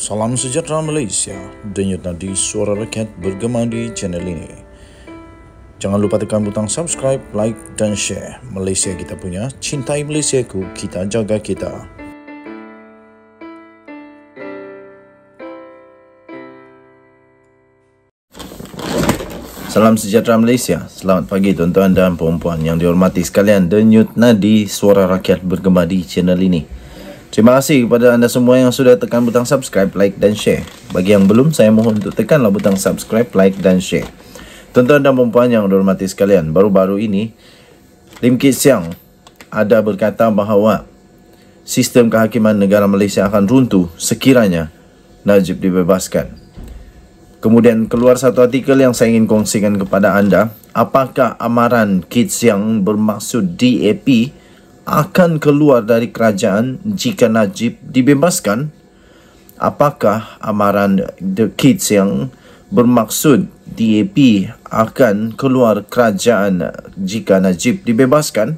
Salam sejahtera Malaysia. Denyut nadi suara rakyat bergema di channel ini. Jangan lupa tekan butang subscribe, like dan share. Malaysia kita punya, cintai Malaysia ku, kita jaga kita. Salam sejahtera Malaysia. Selamat pagi tuan-tuan dan puan-puan yang dihormati sekalian. Denyut nadi suara rakyat bergema di channel ini. Terima kasih kepada anda semua yang sudah tekan butang subscribe, like dan share. Bagi yang belum, saya mohon untuk tekanlah butang subscribe, like dan share. Tuan-tuan dan perempuan yang dihormati sekalian, baru-baru ini Lim Kit Siang ada berkata bahawa sistem kehakiman negara Malaysia akan runtuh sekiranya Najib dibebaskan. Kemudian keluar satu artikel yang saya ingin kongsikan kepada anda. Apakah amaran Kit Siang bermaksud DAP akan keluar dari kerajaan jika Najib dibebaskan? Apakah amaran The Kids yang bermaksud DAP akan keluar kerajaan jika Najib dibebaskan?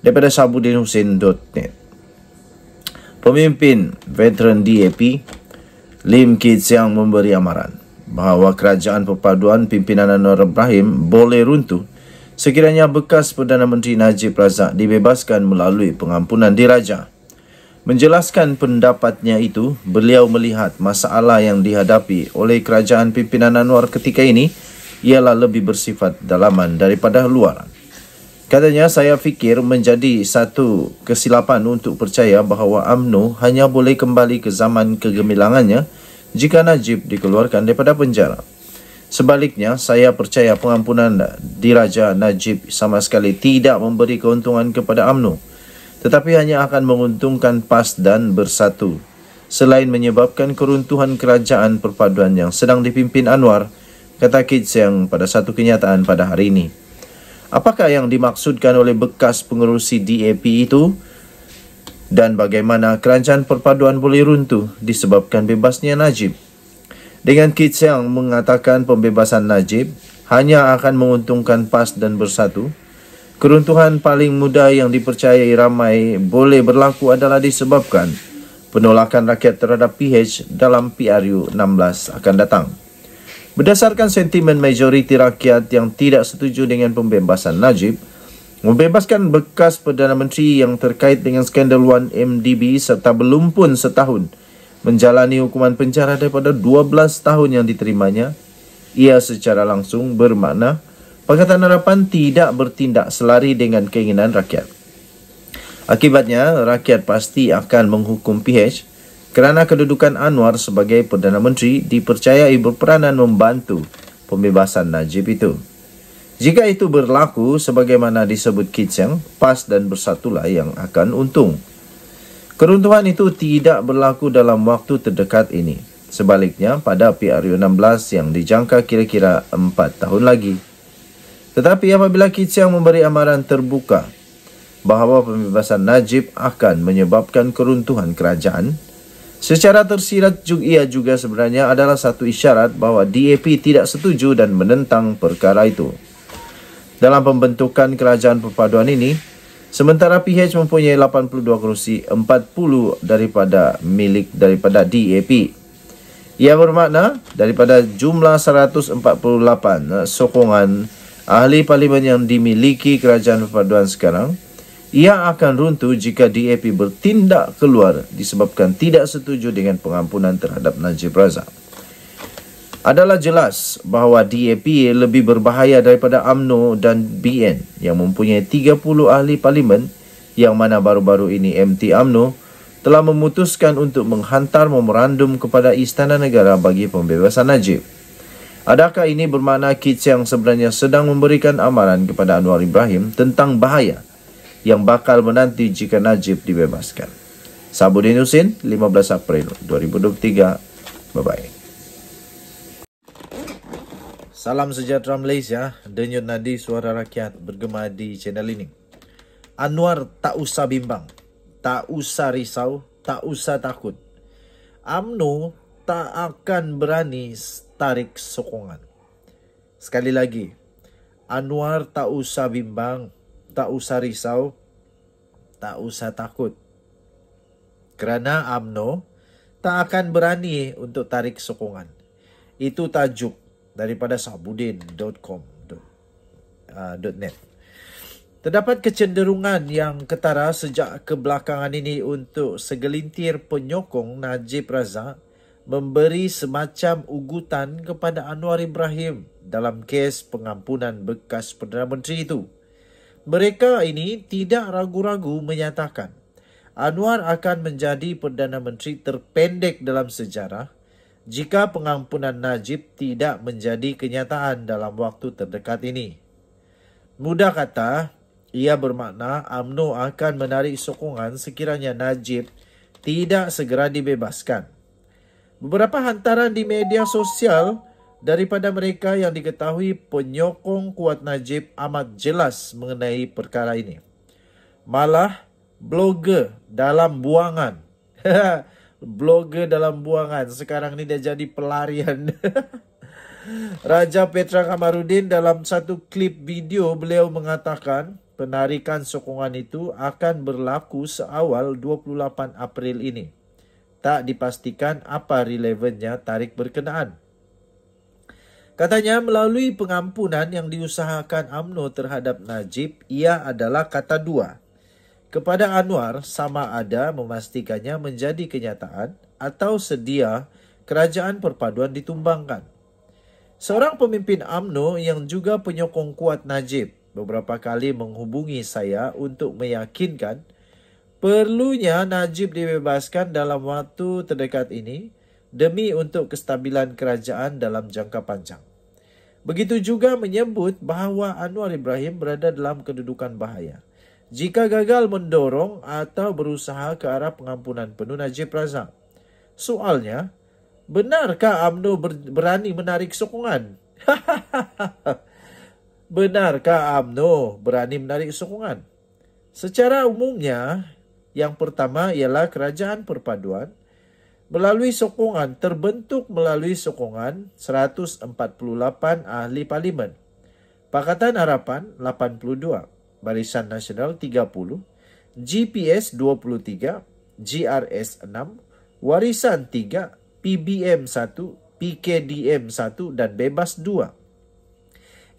Daripada sabudinhusin.net Pemimpin veteran DAP Lim Kids yang memberi amaran bahawa kerajaan perpaduan pimpinan Anwar Ibrahim boleh runtuh sekiranya bekas Perdana Menteri Najib Razak dibebaskan melalui pengampunan diraja. Menjelaskan pendapatnya itu, beliau melihat masalah yang dihadapi oleh kerajaan pimpinan Anwar ketika ini ialah lebih bersifat dalaman daripada luar. Katanya, saya fikir menjadi satu kesilapan untuk percaya bahawa UMNO hanya boleh kembali ke zaman kegemilangannya jika Najib dikeluarkan daripada penjara. Sebaliknya, saya percaya pengampunan diraja Najib sama sekali tidak memberi keuntungan kepada UMNO tetapi hanya akan menguntungkan PAS dan Bersatu selain menyebabkan keruntuhan kerajaan perpaduan yang sedang dipimpin Anwar kata Kids yang pada satu kenyataan pada hari ini. Apakah yang dimaksudkan oleh bekas pengerusi DAP itu? Dan bagaimana kerajaan perpaduan boleh runtuh disebabkan bebasnya Najib? Dengan Kitseng mengatakan pembebasan Najib hanya akan menguntungkan PAS dan Bersatu, keruntuhan paling mudah yang dipercayai ramai boleh berlaku adalah disebabkan penolakan rakyat terhadap PH dalam PRU 16 akan datang. Berdasarkan sentimen majoriti rakyat yang tidak setuju dengan pembebasan Najib, membebaskan bekas Perdana Menteri yang terkait dengan skandal 1MDB serta belum pun setahun menjalani hukuman penjara daripada 12 tahun yang diterimanya, ia secara langsung bermakna Pakatan Harapan tidak bertindak selari dengan keinginan rakyat. Akibatnya, rakyat pasti akan menghukum PH kerana kedudukan Anwar sebagai Perdana Menteri dipercayai berperanan membantu pembebasan Najib itu. Jika itu berlaku sebagaimana disebut Kitseng, PAS dan Bersatulah yang akan untung. Keruntuhan itu tidak berlaku dalam waktu terdekat ini. Sebaliknya, pada PRU16 yang dijangka kira-kira 4 tahun lagi. Tetapi apabila Kiciang memberi amaran terbuka bahawa pembebasan Najib akan menyebabkan keruntuhan kerajaan, secara tersirat juga ia juga sebenarnya adalah satu isyarat bahawa DAP tidak setuju dan menentang perkara itu. Dalam pembentukan kerajaan perpaduan ini, Sementara PH mempunyai 82 kerusi, 40 daripada milik daripada DAP. Ia bermakna daripada jumlah 148 eh, sokongan ahli parlimen yang dimiliki kerajaan perpaduan sekarang, ia akan runtuh jika DAP bertindak keluar disebabkan tidak setuju dengan pengampunan terhadap Najib Razak adalah jelas bahawa DAP lebih berbahaya daripada AMNO dan BN yang mempunyai 30 ahli parlimen yang mana baru-baru ini MT AMNO telah memutuskan untuk menghantar memorandum kepada Istana Negara bagi pembebasan Najib. Adakah ini bermakna Kits yang sebenarnya sedang memberikan amaran kepada Anwar Ibrahim tentang bahaya yang bakal menanti jika Najib dibebaskan? Sabudin Husin, 15 April 2023. Bye-bye. Salam sejahtera Malaysia, denyut nadi suara rakyat bergema di channel ini. Anwar tak usah bimbang, tak usah risau, tak usah takut. AMNO tak akan berani tarik sokongan. Sekali lagi, Anwar tak usah bimbang, tak usah risau, tak usah takut. Kerana AMNO tak akan berani untuk tarik sokongan. Itu tajuk daripada Sabudin.com.net, ah, Terdapat kecenderungan yang ketara sejak kebelakangan ini untuk segelintir penyokong Najib Razak memberi semacam ugutan kepada Anwar Ibrahim dalam kes pengampunan bekas Perdana Menteri itu. Mereka ini tidak ragu-ragu menyatakan Anwar akan menjadi Perdana Menteri terpendek dalam sejarah jika pengampunan Najib tidak menjadi kenyataan dalam waktu terdekat ini. Mudah kata, ia bermakna UMNO akan menarik sokongan sekiranya Najib tidak segera dibebaskan. Beberapa hantaran di media sosial daripada mereka yang diketahui penyokong kuat Najib amat jelas mengenai perkara ini. Malah blogger dalam buangan. blogger dalam buangan. Sekarang ni dia jadi pelarian. Raja Petra Kamarudin dalam satu klip video beliau mengatakan penarikan sokongan itu akan berlaku seawal 28 April ini. Tak dipastikan apa relevannya tarik berkenaan. Katanya melalui pengampunan yang diusahakan UMNO terhadap Najib, ia adalah kata dua kepada Anwar sama ada memastikannya menjadi kenyataan atau sedia kerajaan perpaduan ditumbangkan. Seorang pemimpin AMNO yang juga penyokong kuat Najib beberapa kali menghubungi saya untuk meyakinkan perlunya Najib dibebaskan dalam waktu terdekat ini demi untuk kestabilan kerajaan dalam jangka panjang. Begitu juga menyebut bahawa Anwar Ibrahim berada dalam kedudukan bahaya jika gagal mendorong atau berusaha ke arah pengampunan penuh Najib Razak. Soalnya, benarkah AMNO berani menarik sokongan? benarkah AMNO berani menarik sokongan? Secara umumnya, yang pertama ialah kerajaan perpaduan melalui sokongan terbentuk melalui sokongan 148 ahli parlimen. Pakatan Harapan 82. Barisan Nasional 30, GPS 23, GRS 6, Warisan 3, PBM 1, PKDM 1 dan Bebas 2.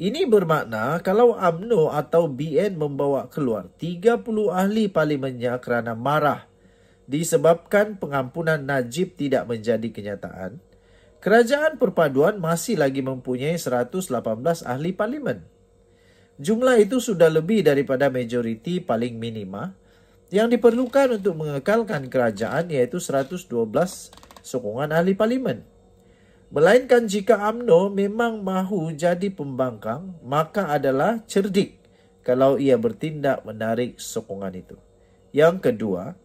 Ini bermakna kalau AMNO atau BN membawa keluar 30 ahli parlimennya kerana marah disebabkan pengampunan Najib tidak menjadi kenyataan, Kerajaan Perpaduan masih lagi mempunyai 118 ahli parlimen jumlah itu sudah lebih daripada majoriti paling minima yang diperlukan untuk mengekalkan kerajaan iaitu 112 sokongan ahli parlimen. Melainkan jika AMNO memang mahu jadi pembangkang, maka adalah cerdik kalau ia bertindak menarik sokongan itu. Yang kedua,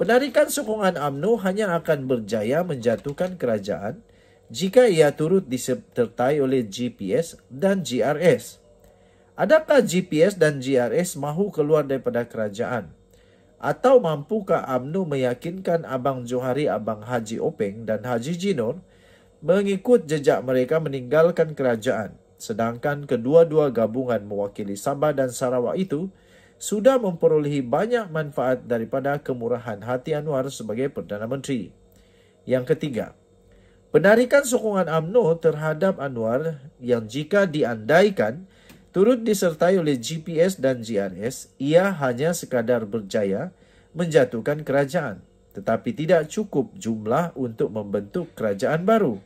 penarikan sokongan AMNO hanya akan berjaya menjatuhkan kerajaan jika ia turut disertai oleh GPS dan GRS. Adakah GPS dan GRS mahu keluar daripada kerajaan? Atau mampukah AMNU meyakinkan Abang Johari, Abang Haji Openg dan Haji Jinor mengikut jejak mereka meninggalkan kerajaan? Sedangkan kedua-dua gabungan mewakili Sabah dan Sarawak itu sudah memperolehi banyak manfaat daripada kemurahan hati Anwar sebagai Perdana Menteri. Yang ketiga, penarikan sokongan AMNO terhadap Anwar yang jika diandaikan, turut disertai oleh GPS dan GNS, ia hanya sekadar berjaya menjatuhkan kerajaan, tetapi tidak cukup jumlah untuk membentuk kerajaan baru.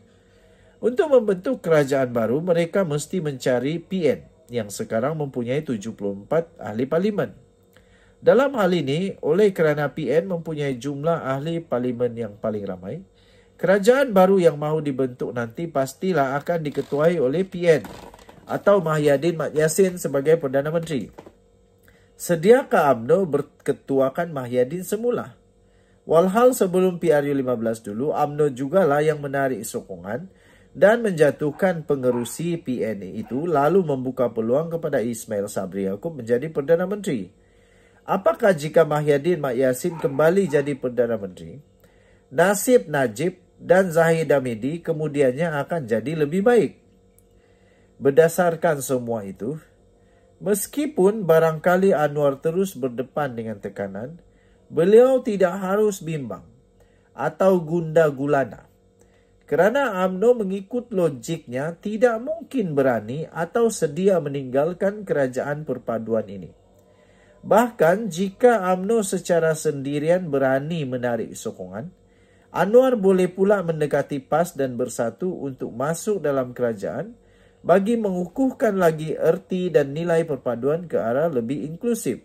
Untuk membentuk kerajaan baru, mereka mesti mencari PN yang sekarang mempunyai 74 ahli parlimen. Dalam hal ini, oleh kerana PN mempunyai jumlah ahli parlimen yang paling ramai, kerajaan baru yang mahu dibentuk nanti pastilah akan diketuai oleh PN atau Mahyadin Mat Yassin sebagai Perdana Menteri. Sediakah UMNO berketuakan Mahyadin semula? Walhal sebelum PRU15 dulu, UMNO lah yang menarik sokongan dan menjatuhkan pengerusi PNA itu lalu membuka peluang kepada Ismail Sabri Yaakob menjadi Perdana Menteri. Apakah jika Mahyadin Mak Yassin kembali jadi Perdana Menteri, nasib Najib dan Zahid Damidi kemudiannya akan jadi lebih baik? Berdasarkan semua itu, meskipun barangkali Anwar terus berdepan dengan tekanan, beliau tidak harus bimbang atau gunda gulana. Kerana AMNO mengikut logiknya tidak mungkin berani atau sedia meninggalkan kerajaan perpaduan ini. Bahkan jika AMNO secara sendirian berani menarik sokongan, Anwar boleh pula mendekati PAS dan bersatu untuk masuk dalam kerajaan bagi mengukuhkan lagi erti dan nilai perpaduan ke arah lebih inklusif.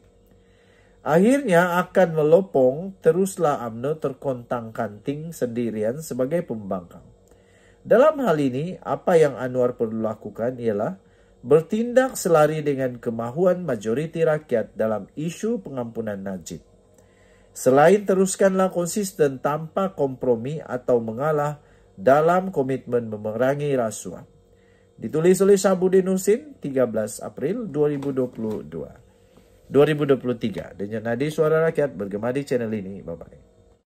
Akhirnya akan melopong teruslah UMNO terkontang kanting sendirian sebagai pembangkang. Dalam hal ini, apa yang Anwar perlu lakukan ialah bertindak selari dengan kemahuan majoriti rakyat dalam isu pengampunan Najib. Selain teruskanlah konsisten tanpa kompromi atau mengalah dalam komitmen memerangi rasuah. Ditulis oleh Syabudin Husin 13 April 2022. 2023. Dengan nadi suara rakyat bergema di channel ini. Bye-bye.